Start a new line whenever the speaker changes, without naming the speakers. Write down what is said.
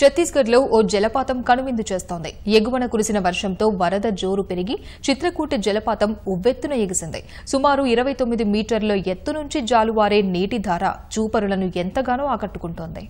ఛత్తీస్గఢ్లో ఓ జలపాతం కనువిందు చేస్తోంది ఎగువన కురిసిన వర్షంతో వరద జోరు పెరిగి చిత్రకూట జలపాతం ఉవ్వెత్తున ఎగిసింది సుమారు ఇరవై తొమ్మిది మీటర్ల ఎత్తు నుంచి జాలువారే నీటి చూపరులను ఎంతగానో ఆకట్టుకుంటోంది